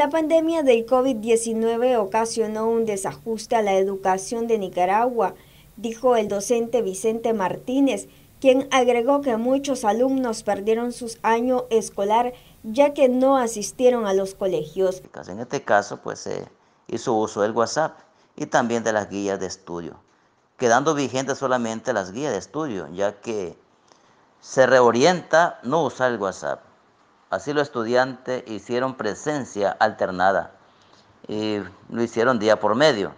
La pandemia del COVID-19 ocasionó un desajuste a la educación de Nicaragua, dijo el docente Vicente Martínez, quien agregó que muchos alumnos perdieron su año escolar ya que no asistieron a los colegios. En este caso, pues se hizo uso del WhatsApp y también de las guías de estudio, quedando vigentes solamente las guías de estudio, ya que se reorienta no usar el WhatsApp Así los estudiantes hicieron presencia alternada y lo hicieron día por medio.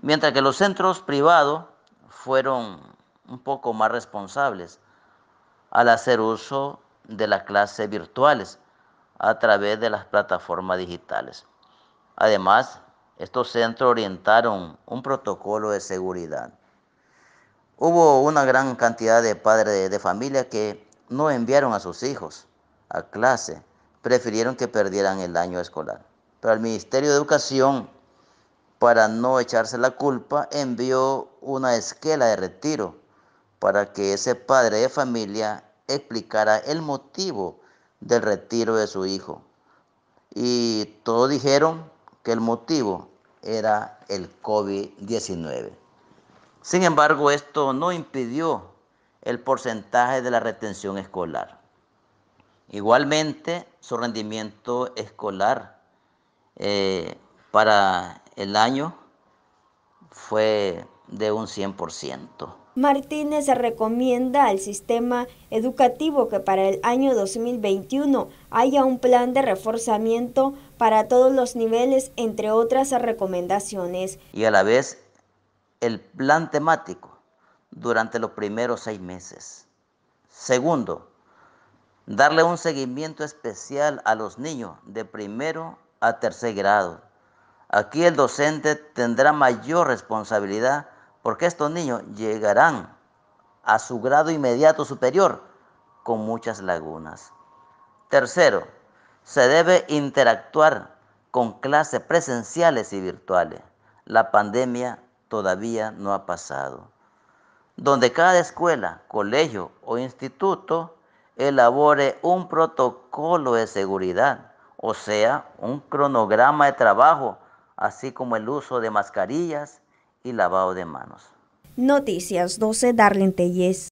Mientras que los centros privados fueron un poco más responsables al hacer uso de las clases virtuales a través de las plataformas digitales. Además, estos centros orientaron un protocolo de seguridad. Hubo una gran cantidad de padres de familia que no enviaron a sus hijos a clase, prefirieron que perdieran el año escolar. Pero el Ministerio de Educación, para no echarse la culpa, envió una esquela de retiro para que ese padre de familia explicara el motivo del retiro de su hijo. Y todos dijeron que el motivo era el COVID-19. Sin embargo, esto no impidió el porcentaje de la retención escolar. Igualmente, su rendimiento escolar eh, para el año fue de un 100%. Martínez recomienda al sistema educativo que para el año 2021 haya un plan de reforzamiento para todos los niveles, entre otras recomendaciones. Y a la vez, el plan temático durante los primeros seis meses. Segundo, darle un seguimiento especial a los niños de primero a tercer grado. Aquí el docente tendrá mayor responsabilidad porque estos niños llegarán a su grado inmediato superior con muchas lagunas. Tercero, se debe interactuar con clases presenciales y virtuales. La pandemia todavía no ha pasado. Donde cada escuela, colegio o instituto elabore un protocolo de seguridad, o sea, un cronograma de trabajo, así como el uso de mascarillas y lavado de manos. Noticias 12, Darlene